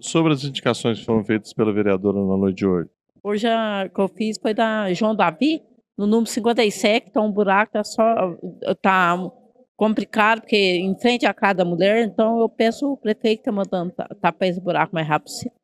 sobre as indicações que foram feitas pela vereadora na noite de hoje? Hoje a que eu fiz foi da João Davi, no número 57, está um buraco está só tá complicado, porque em frente a cada mulher, então eu peço o prefeito tá mandando tapar esse buraco mais rápido possível.